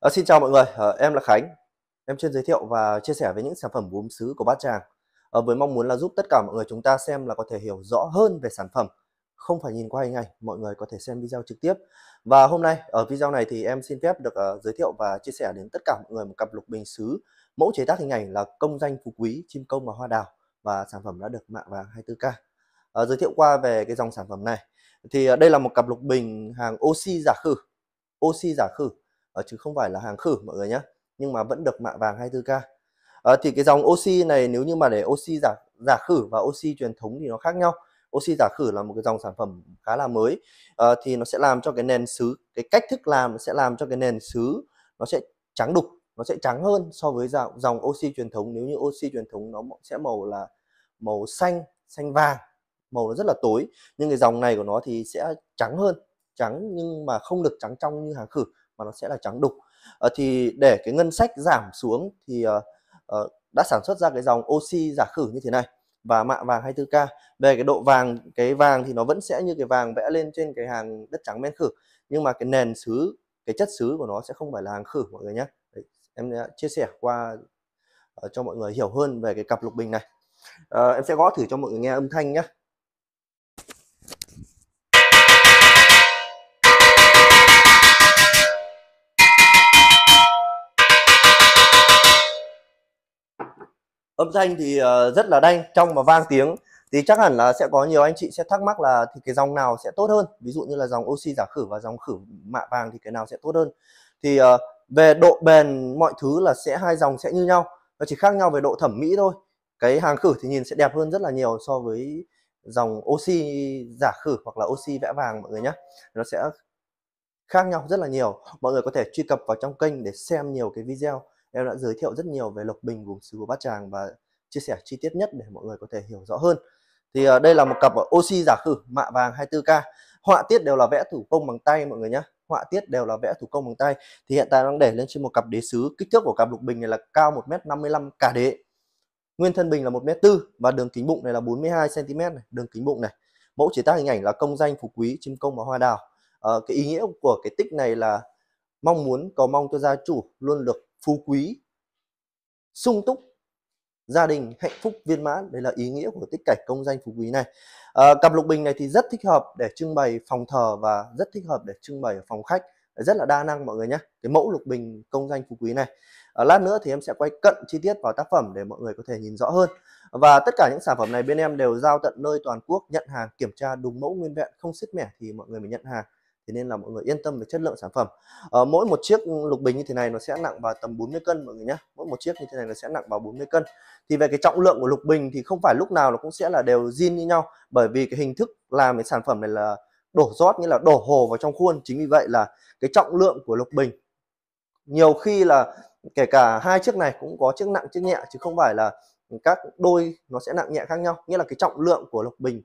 À, xin chào mọi người, à, em là Khánh. Em chuyên giới thiệu và chia sẻ về những sản phẩm gốm sứ của Bát Tràng à, với mong muốn là giúp tất cả mọi người chúng ta xem là có thể hiểu rõ hơn về sản phẩm. Không phải nhìn qua hình ảnh, mọi người có thể xem video trực tiếp. Và hôm nay ở video này thì em xin phép được uh, giới thiệu và chia sẻ đến tất cả mọi người một cặp lục bình sứ mẫu chế tác hình ảnh là công danh phú quý, chim công và hoa đào và sản phẩm đã được mạ vàng 24K. À, giới thiệu qua về cái dòng sản phẩm này thì uh, đây là một cặp lục bình hàng oxy giả khử. Oxy giả khử ở ờ, chứ không phải là hàng khử mọi người nhé nhưng mà vẫn được mạ vàng 24k à, ờ, thì cái dòng oxy này nếu như mà để oxy giả giả khử và oxy truyền thống thì nó khác nhau oxy giả khử là một cái dòng sản phẩm khá là mới à, thì nó sẽ làm cho cái nền xứ cái cách thức làm nó sẽ làm cho cái nền xứ nó sẽ trắng đục nó sẽ trắng hơn so với dòng, dòng oxy truyền thống nếu như oxy truyền thống nó sẽ màu là màu xanh xanh vàng màu nó rất là tối nhưng cái dòng này của nó thì sẽ trắng hơn trắng nhưng mà không được trắng trong như hàng khử mà nó sẽ là trắng đục à, thì để cái ngân sách giảm xuống thì à, à, đã sản xuất ra cái dòng oxy giả khử như thế này và mạ vàng 24K về cái độ vàng cái vàng thì nó vẫn sẽ như cái vàng vẽ lên trên cái hàng đất trắng men khử nhưng mà cái nền xứ cái chất xứ của nó sẽ không phải là hàng khử mọi người nhé Đấy, em chia sẻ qua uh, cho mọi người hiểu hơn về cái cặp lục bình này uh, em sẽ gõ thử cho mọi người nghe âm thanh nhé âm thanh thì ờ, rất là đanh trong và vang tiếng thì chắc hẳn là sẽ có nhiều anh chị sẽ thắc mắc là thì cái dòng nào sẽ tốt hơn ví dụ như là dòng oxy giả khử và dòng khử mạ vàng thì cái nào sẽ tốt hơn thì ờ, về độ bền mọi thứ là sẽ hai dòng sẽ như nhau nó chỉ khác nhau về độ thẩm mỹ thôi cái hàng khử thì nhìn sẽ đẹp hơn rất là nhiều so với dòng oxy giả khử hoặc là oxy vẽ vàng mọi người nhé nó sẽ khác nhau rất là nhiều mọi người có thể truy cập vào trong kênh để xem nhiều cái video em đã giới thiệu rất nhiều về Lộc Bình gốm sứ của Bát Tràng và chia sẻ chi tiết nhất để mọi người có thể hiểu rõ hơn thì uh, đây là một cặp ờ, oxy giả khử mạ vàng 24k họa tiết đều là vẽ thủ công bằng tay mọi người nhé họa tiết đều là vẽ thủ công bằng tay thì hiện tại đang để lên trên một cặp đế sứ kích thước của cặp lục bình này là cao 1m55 cả đế nguyên thân bình là 1m4 và đường kính bụng này là 42cm này, đường kính bụng này mẫu chế tác hình ảnh là công danh phú quý chim công và hoa đào à, cái ý nghĩa của cái tích này là mong muốn cầu mong cho gia chủ luôn được phú quý sung túc gia đình hạnh phúc viên mãn đấy là ý nghĩa của tích cảnh công danh phú quý này à, cặp lục bình này thì rất thích hợp để trưng bày phòng thờ và rất thích hợp để trưng bày ở phòng khách rất là đa năng mọi người nhé cái mẫu lục bình công danh phú quý này à, lát nữa thì em sẽ quay cận chi tiết vào tác phẩm để mọi người có thể nhìn rõ hơn và tất cả những sản phẩm này bên em đều giao tận nơi toàn quốc nhận hàng kiểm tra đúng mẫu nguyên vẹn không xích mẻ thì mọi người mới nhận hàng thế nên là mọi người yên tâm về chất lượng sản phẩm ở ờ, mỗi một chiếc lục bình như thế này nó sẽ nặng vào tầm 40 cân mọi người nhé mỗi một chiếc như thế này nó sẽ nặng vào 40 cân thì về cái trọng lượng của lục bình thì không phải lúc nào nó cũng sẽ là đều zin như nhau bởi vì cái hình thức làm cái sản phẩm này là đổ rót như là đổ hồ vào trong khuôn chính vì vậy là cái trọng lượng của lục bình nhiều khi là kể cả hai chiếc này cũng có chiếc nặng chiếc nhẹ chứ không phải là các đôi nó sẽ nặng nhẹ khác nhau nghĩa là cái trọng lượng của lục bình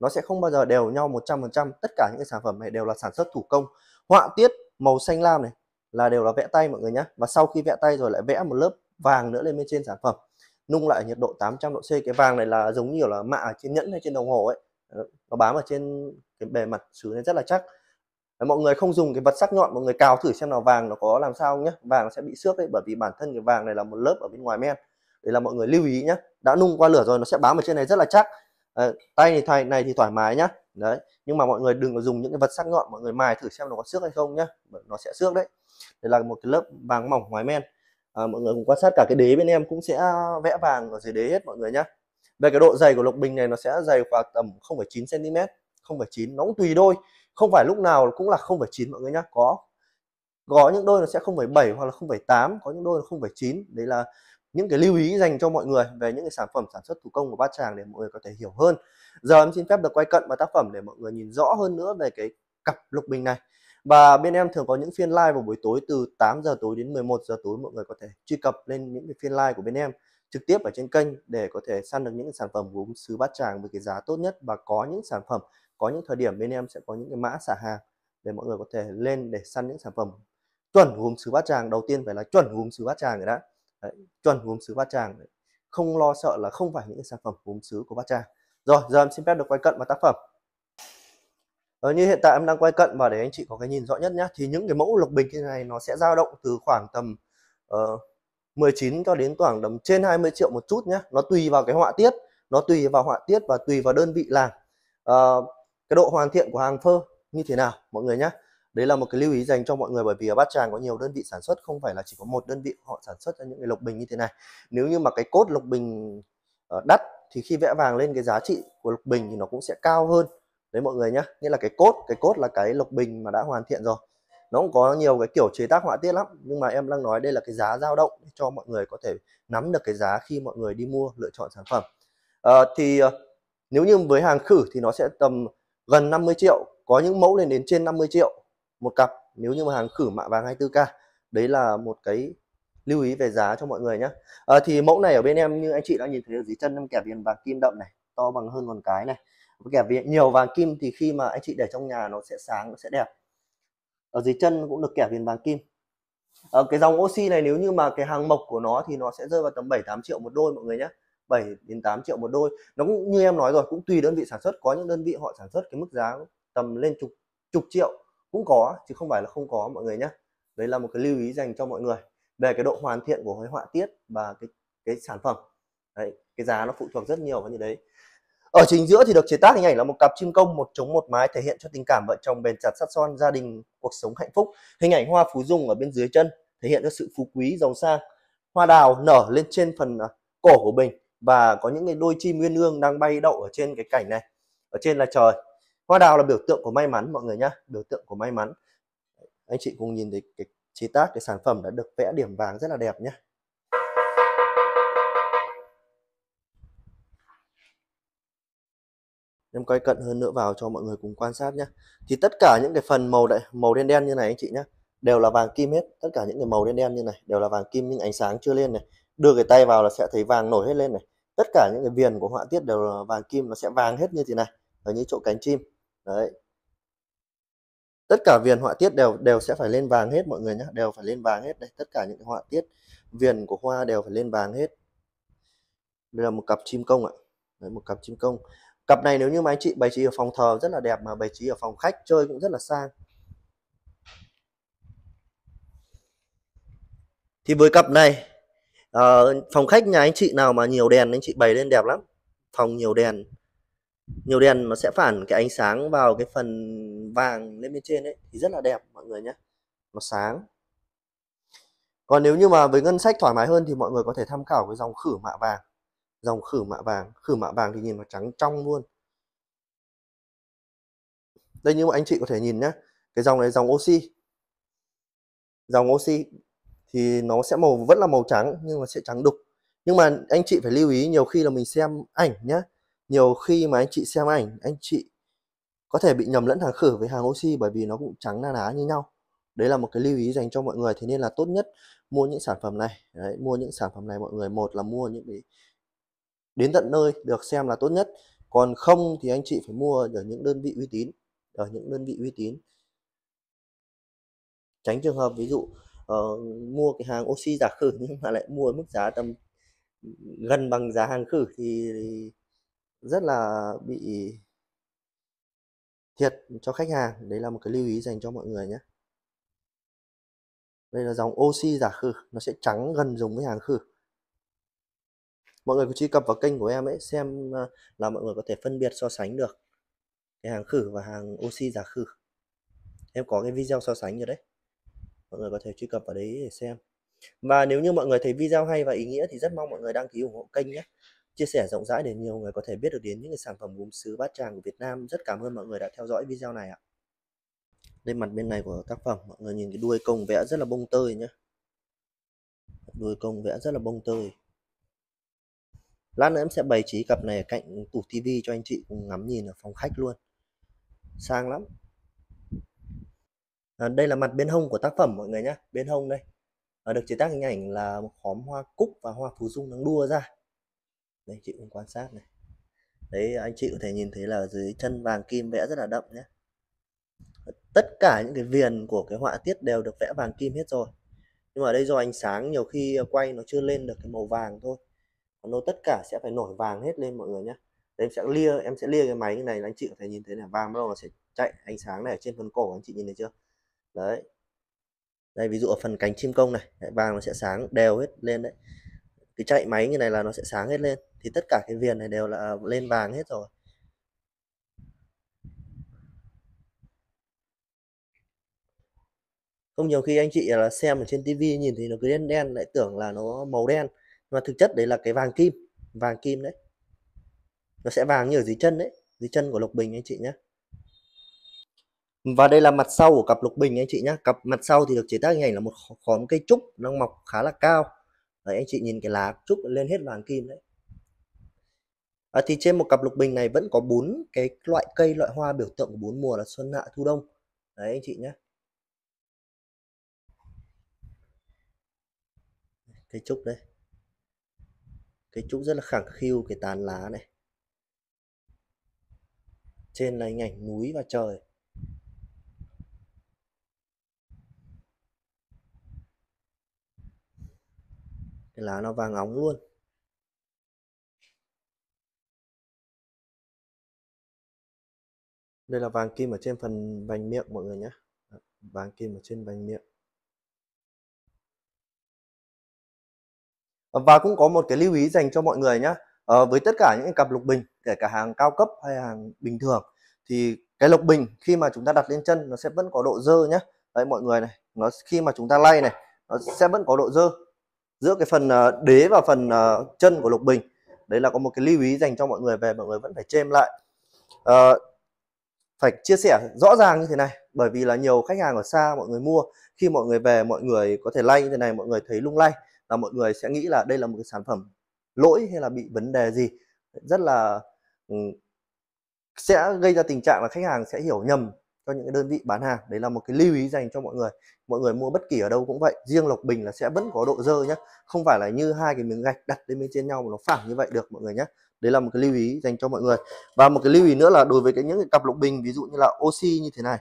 nó sẽ không bao giờ đều nhau 100% tất cả những cái sản phẩm này đều là sản xuất thủ công họa tiết màu xanh lam này là đều là vẽ tay mọi người nhé và sau khi vẽ tay rồi lại vẽ một lớp vàng nữa lên bên trên sản phẩm nung lại nhiệt độ 800 độ C cái vàng này là giống như là mạ ở trên nhẫn hay trên đồng hồ ấy nó bám ở trên cái bề mặt sứ này rất là chắc mọi người không dùng cái vật sắc nhọn mọi người cào thử xem nào vàng nó có làm sao không nhé vàng sẽ bị xước đấy bởi vì bản thân cái vàng này là một lớp ở bên ngoài men để là mọi người lưu ý nhé đã nung qua lửa rồi nó sẽ bám ở trên này rất là chắc đấy, ờ, tay thì thay này thì thoải mái nhá đấy nhưng mà mọi người đừng có dùng những cái vật sắc nhọn mọi người mài thử xem nó có xước hay không nhá nó sẽ xước đấy đây là một cái lớp vàng mỏng ngoài men à, mọi người cùng quan sát cả cái đế bên em cũng sẽ vẽ vàng ở dưới đế hết mọi người nhá về cái độ dày của lục bình này nó sẽ dày khoảng tầm 0,9 cm 0,9 nó cũng tùy đôi không phải lúc nào cũng là 0,9 mọi người nhá có có những đôi nó sẽ 0,7 hoặc là 0,8 có những đôi là 0,9 đấy là những cái lưu ý dành cho mọi người về những cái sản phẩm sản xuất thủ công của bát tràng để mọi người có thể hiểu hơn giờ em xin phép được quay cận vào tác phẩm để mọi người nhìn rõ hơn nữa về cái cặp lục bình này và bên em thường có những phiên live vào buổi tối từ 8 giờ tối đến 11 giờ tối mọi người có thể truy cập lên những cái phiên live của bên em trực tiếp ở trên kênh để có thể săn được những sản phẩm gốm sứ bát tràng với cái giá tốt nhất và có những sản phẩm có những thời điểm bên em sẽ có những cái mã xả hàng để mọi người có thể lên để săn những sản phẩm chuẩn gốm sứ bát tràng đầu tiên phải là chuẩn gốm sứ bát tràng rồi đã Đấy, chuẩn gốm sứ bát tràng Đấy, không lo sợ là không phải những sản phẩm gốm sứ của bát tràng rồi giờ em xin phép được quay cận vào tác phẩm ờ, như hiện tại em đang quay cận và để anh chị có cái nhìn rõ nhất nhé thì những cái mẫu lục bình như này nó sẽ dao động từ khoảng tầm uh, ờ, 19 cho đến khoảng tầm trên 20 triệu một chút nhé nó tùy vào cái họa tiết nó tùy vào họa tiết và tùy vào đơn vị làm uh, ờ, cái độ hoàn thiện của hàng phơ như thế nào mọi người nhé đấy là một cái lưu ý dành cho mọi người bởi vì ở bát tràng có nhiều đơn vị sản xuất không phải là chỉ có một đơn vị họ sản xuất ra những cái lộc bình như thế này nếu như mà cái cốt lộc bình ờ, đắt thì khi vẽ vàng lên cái giá trị của lộc bình thì nó cũng sẽ cao hơn đấy mọi người nhé nghĩa là cái cốt cái cốt là cái lộc bình mà đã hoàn thiện rồi nó cũng có nhiều cái kiểu chế tác họa tiết lắm nhưng mà em đang nói đây là cái giá dao động cho mọi người có thể nắm được cái giá khi mọi người đi mua lựa chọn sản phẩm à, thì ờ, nếu như với hàng khử thì nó sẽ tầm gần 50 triệu có những mẫu lên đến trên 50 triệu một cặp nếu như mà hàng khử mạ vàng 24K đấy là một cái lưu ý về giá cho mọi người nhé à, ờ, thì mẫu này ở bên em như anh chị đã nhìn thấy ở dưới chân em kẹp viền vàng kim đậm này to bằng hơn con cái này kẹp viền nhiều vàng kim thì khi mà anh chị để trong nhà nó sẽ sáng nó sẽ đẹp ở dưới chân cũng được kẹp viền vàng kim à, cái dòng oxy này nếu như mà cái hàng mộc của nó thì nó sẽ rơi vào tầm 7 8 triệu một đôi mọi người nhé 7 đến 8 triệu một đôi nó cũng như em nói rồi cũng tùy đơn vị sản xuất có những đơn vị họ sản xuất cái mức giá tầm lên chục chục triệu cũng có chứ không phải là không có mọi người nhé đấy là một cái lưu ý dành cho mọi người về cái độ hoàn thiện của cái họa tiết và cái cái sản phẩm đấy cái giá nó phụ thuộc rất nhiều vào như đấy ở chính giữa thì được chế tác hình ảnh là một cặp chim công một trống một mái thể hiện cho tình cảm vợ chồng bền chặt sát son gia đình cuộc sống hạnh phúc hình ảnh hoa phú dung ở bên dưới chân thể hiện cho sự phú quý giàu sang hoa đào nở lên trên phần à, cổ của mình và có những cái đôi chim nguyên ương đang bay đậu ở trên cái cảnh này ở trên là trời hoa đào là biểu tượng của may mắn mọi người nhá biểu tượng của may mắn anh chị cùng nhìn thấy cái chế tác cái sản phẩm đã được vẽ điểm vàng rất là đẹp nhé em quay cận hơn nữa vào cho mọi người cùng quan sát nhé thì tất cả những cái phần màu đại màu đen đen như này anh chị nhé đều là vàng kim hết tất cả những cái màu đen đen như này đều là vàng kim nhưng ánh sáng chưa lên này đưa cái tay vào là sẽ thấy vàng nổi hết lên này tất cả những cái viền của họa tiết đều là vàng kim nó sẽ vàng hết như thế này ở những chỗ cánh chim đấy tất cả viền họa tiết đều đều sẽ phải lên vàng hết mọi người nhé đều phải lên vàng hết đây tất cả những họa tiết viền của hoa đều phải lên vàng hết đây là một cặp chim công ạ đấy, một cặp chim công cặp này nếu như mà anh chị bày trí ở phòng thờ rất là đẹp mà bày trí ở phòng khách chơi cũng rất là sang thì với cặp này uh, phòng khách nhà anh chị nào mà nhiều đèn anh chị bày lên đẹp lắm phòng nhiều đèn nhiều đèn nó sẽ phản cái ánh sáng vào cái phần vàng lên bên trên đấy thì rất là đẹp mọi người nhé nó sáng còn nếu như mà với ngân sách thoải mái hơn thì mọi người có thể tham khảo cái dòng khử mạ vàng dòng khử mạ vàng khử mạ vàng thì nhìn nó trắng trong luôn đây như anh chị có thể nhìn nhé cái dòng này dòng oxy dòng oxy thì nó sẽ màu vẫn là màu trắng nhưng mà sẽ trắng đục nhưng mà anh chị phải lưu ý nhiều khi là mình xem ảnh nhé nhiều khi mà anh chị xem ảnh anh chị có thể bị nhầm lẫn hàng khử với hàng oxy bởi vì nó cũng trắng na ná như nhau đấy là một cái lưu ý dành cho mọi người thế nên là tốt nhất mua những sản phẩm này đấy, mua những sản phẩm này mọi người một là mua những cái đến tận nơi được xem là tốt nhất còn không thì anh chị phải mua ở những đơn vị uy tín ở những đơn vị uy tín tránh trường hợp ví dụ uh, mua cái hàng oxy giả khử nhưng mà lại mua mức giá tầm gần bằng giá hàng khử thì rất là bị thiệt cho khách hàng đấy là một cái lưu ý dành cho mọi người nhé đây là dòng oxy giả khử nó sẽ trắng gần giống với hàng khử mọi người có truy cập vào kênh của em ấy xem à, là mọi người có thể phân biệt so sánh được cái hàng khử và hàng oxy giả khử em có cái video so sánh rồi đấy mọi người có thể truy cập vào đấy để xem và nếu như mọi người thấy video hay và ý nghĩa thì rất mong mọi người đăng ký ủng hộ kênh nhé chia sẻ rộng rãi để nhiều người có thể biết được đến những cái sản phẩm gốm sứ bát tràng của Việt Nam. Rất cảm ơn mọi người đã theo dõi video này ạ. Đây mặt bên này của tác phẩm, mọi người nhìn cái đuôi công vẽ rất là bông tơi nhé. Đuôi công vẽ rất là bông tơi. Lát nữa em sẽ bày trí cặp này ở cạnh tủ tivi cho anh chị cùng ngắm nhìn ở phòng khách luôn. Sang lắm. À, đây là mặt bên hông của tác phẩm mọi người nhé. Bên hông đây. À, được chế tác hình ảnh là một khóm hoa cúc và hoa phù dung đang đua ra anh chị cũng quan sát này đấy anh chị có thể nhìn thấy là dưới chân vàng kim vẽ rất là đậm nhé tất cả những cái viền của cái họa tiết đều được vẽ vàng kim hết rồi nhưng mà ở đây do ánh sáng nhiều khi ờ, quay nó chưa lên được cái màu vàng thôi còn nó tất cả sẽ phải nổi vàng hết lên mọi người nhé em sẽ lia em sẽ lia cái máy như này là anh chị có thể nhìn thấy là vàng bắt đầu nó sẽ chạy ánh sáng này ở trên phần cổ anh chị nhìn thấy chưa đấy đây ví dụ ở phần cánh chim công này vàng nó sẽ sáng đều hết lên đấy cứ chạy máy như này là nó sẽ sáng hết lên thì tất cả cái viền này đều là lên vàng hết rồi không nhiều khi anh chị là xem ở trên tivi nhìn thì nó cứ đen đen lại tưởng là nó màu đen mà thực chất đấy là cái vàng kim vàng kim đấy nó sẽ vàng như ở dưới chân đấy dưới chân của lục bình anh chị nhé và đây là mặt sau của cặp lục bình anh chị nhé cặp mặt sau thì được chế tác hình ảnh là một khóm cây trúc đang mọc khá là cao đấy anh chị nhìn cái lá trúc lên hết vàng kim đấy à, thì trên một cặp lục bình này vẫn có bốn cái loại cây loại hoa biểu tượng của bốn mùa là xuân hạ thu đông đấy anh chị nhé cây trúc đây cây trúc rất là khẳng khiu cái tán lá này trên là hình ảnh núi và trời thì lá nó vàng óng luôn đây là vàng kim ở trên phần vành miệng mọi người nhé vàng kim ở trên vành miệng ờ, và cũng có một cái lưu ý dành cho mọi người nhé à, với tất cả những cặp lục bình kể cả hàng cao cấp hay hàng bình thường thì cái lục bình khi mà chúng ta đặt lên chân nó sẽ vẫn có độ dơ nhé đấy mọi người này nó khi mà chúng ta lay này nó sẽ vẫn có độ dơ giữa cái phần ờ, đế và phần ờ, chân của lục bình đấy là có một cái lưu ý dành cho mọi người về mọi người vẫn phải chêm lại à, phải chia sẻ rõ ràng như thế này bởi vì là nhiều khách hàng ở xa mọi người mua khi mọi người về mọi người có thể lay như thế này mọi người thấy lung lay là mọi người sẽ nghĩ là đây là một cái sản phẩm lỗi hay là bị vấn đề gì rất là sẽ gây ra tình trạng là khách hàng sẽ hiểu nhầm cho những cái đơn vị bán hàng đấy là một cái lưu ý dành cho mọi người mọi người mua bất kỳ ở đâu cũng vậy riêng lộc bình là sẽ vẫn có độ dơ nhé không phải là như hai cái miếng gạch đặt lên bên trên nhau mà nó phẳng như vậy được mọi người nhé đấy là một cái lưu ý dành cho mọi người và một cái lưu ý nữa là đối với cái những cái cặp lộc bình ví dụ như là oxy như thế này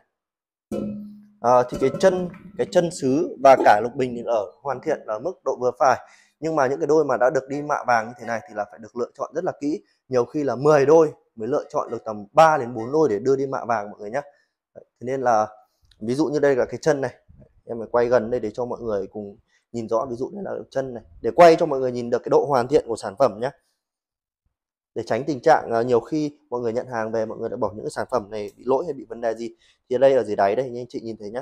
à, thì cái chân cái chân xứ và cả lục bình thì ở hoàn thiện ở mức độ vừa phải nhưng mà những cái đôi mà đã được đi mạ vàng như thế này thì là phải được lựa chọn rất là kỹ nhiều khi là 10 đôi mới lựa chọn được tầm 3 đến 4 đôi để đưa đi mạ vàng mọi người nhé thế nên là ví dụ như đây là cái chân này em phải quay gần đây để cho mọi người cùng nhìn rõ ví dụ như là chân này để quay cho mọi người nhìn được cái độ hoàn thiện của sản phẩm nhé để tránh tình trạng à, nhiều khi mọi người nhận hàng về mọi người đã bỏ những sản phẩm này bị lỗi hay bị vấn đề gì thì đây là dưới đáy đây như anh chị nhìn thấy nhé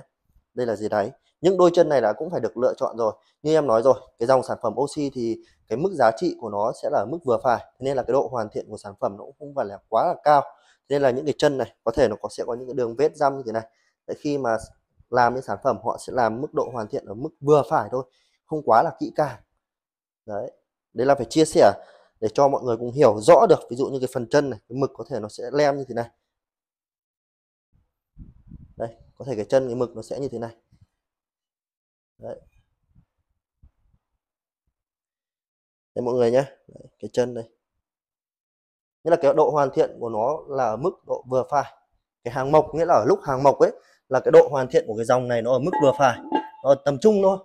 đây là dưới đáy những đôi chân này là cũng phải được lựa chọn rồi như em nói rồi cái dòng sản phẩm oxy thì cái mức giá trị của nó sẽ là mức vừa phải nên là cái độ hoàn thiện của sản phẩm nó cũng không phải là quá là cao nên là những cái chân này có thể nó có sẽ có những cái đường vết răm như thế này Đấy, khi mà làm những sản phẩm họ sẽ làm mức độ hoàn thiện ở mức vừa phải thôi không quá là kỹ càng đấy đấy là phải chia sẻ để cho mọi người cũng hiểu rõ được ví dụ như cái phần chân này cái mực có thể nó sẽ lem như thế này đây có thể cái chân cái mực nó sẽ như thế này đấy đây mọi người nhé cái chân này nghĩa là cái độ hoàn thiện của nó là ở mức độ vừa phải cái hàng mộc nghĩa là ở lúc hàng mộc ấy là cái độ hoàn thiện của cái dòng này nó ở mức vừa phải nó ở tầm trung thôi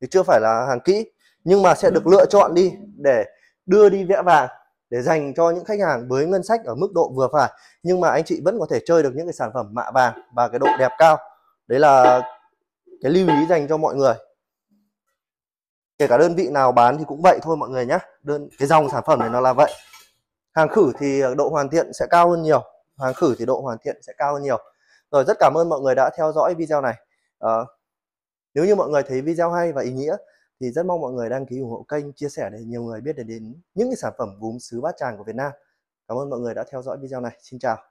thì chưa phải là hàng kỹ nhưng mà sẽ được lựa chọn đi để đưa đi vẽ vàng để dành cho những khách hàng với ngân sách ở mức độ vừa phải nhưng mà anh chị vẫn có thể chơi được những cái sản phẩm mạ vàng và cái độ đẹp cao đấy là cái lưu ý dành cho mọi người kể cả đơn vị nào bán thì cũng vậy thôi mọi người nhé đơn cái dòng sản phẩm này nó là vậy hàng khử thì ờ, độ hoàn thiện sẽ cao hơn nhiều hàng khử thì độ hoàn thiện sẽ cao hơn nhiều rồi rất cảm ơn mọi người đã theo dõi video này à, nếu như mọi người thấy video hay và ý nghĩa thì rất mong mọi người đăng ký ủng hộ kênh chia sẻ để nhiều người biết đến, đến những cái sản phẩm gốm sứ bát tràng của Việt Nam cảm ơn mọi người đã theo dõi video này xin chào